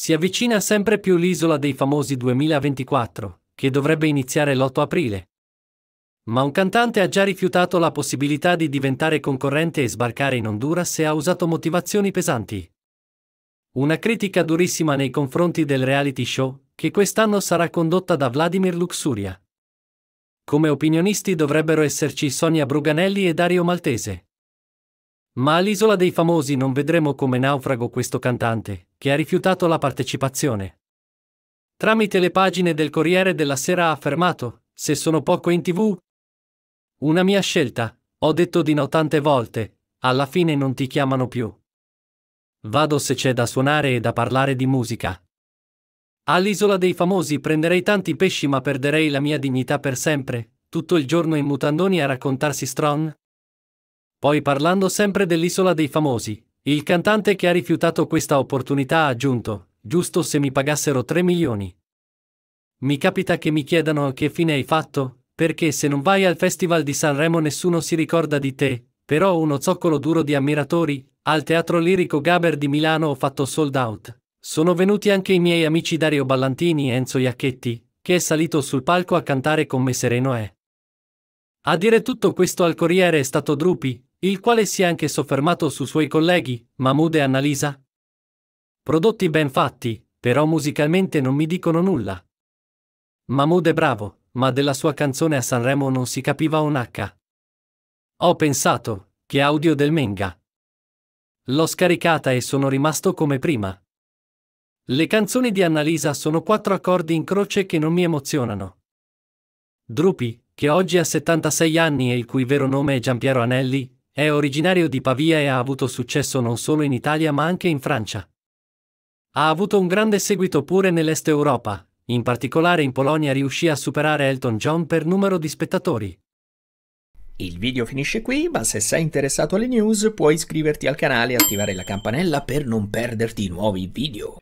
Si avvicina sempre più l'isola dei famosi 2024, che dovrebbe iniziare l'8 aprile. Ma un cantante ha già rifiutato la possibilità di diventare concorrente e sbarcare in Honduras e ha usato motivazioni pesanti. Una critica durissima nei confronti del reality show, che quest'anno sarà condotta da Vladimir Luxuria. Come opinionisti dovrebbero esserci Sonia Bruganelli e Dario Maltese. Ma all'isola dei famosi non vedremo come naufrago questo cantante, che ha rifiutato la partecipazione. Tramite le pagine del Corriere della Sera ha affermato, se sono poco in tv, una mia scelta, ho detto di no tante volte, alla fine non ti chiamano più. Vado se c'è da suonare e da parlare di musica. All'isola dei famosi prenderei tanti pesci ma perderei la mia dignità per sempre, tutto il giorno in mutandoni a raccontarsi stron? Poi parlando sempre dell'isola dei famosi, il cantante che ha rifiutato questa opportunità ha aggiunto, giusto se mi pagassero 3 milioni. Mi capita che mi chiedano che fine hai fatto, perché se non vai al Festival di Sanremo nessuno si ricorda di te, però uno zoccolo duro di ammiratori, al Teatro Lirico Gaber di Milano ho fatto sold out. Sono venuti anche i miei amici Dario Ballantini e Enzo Iacchetti, che è salito sul palco a cantare con me Sereno E. A dire tutto questo al Corriere è stato Drupi, il quale si è anche soffermato su suoi colleghi, Mahmoud e Annalisa. Prodotti ben fatti, però musicalmente non mi dicono nulla. Mahmoud è bravo, ma della sua canzone a Sanremo non si capiva un H. Ho pensato, che audio del Menga. L'ho scaricata e sono rimasto come prima. Le canzoni di Annalisa sono quattro accordi in croce che non mi emozionano. Drupi, che oggi ha 76 anni e il cui vero nome è Giampiero Anelli, è originario di Pavia e ha avuto successo non solo in Italia ma anche in Francia. Ha avuto un grande seguito pure nell'Est Europa, in particolare in Polonia riuscì a superare Elton John per numero di spettatori. Il video finisce qui, ma se sei interessato alle news puoi iscriverti al canale e attivare la campanella per non perderti i nuovi video.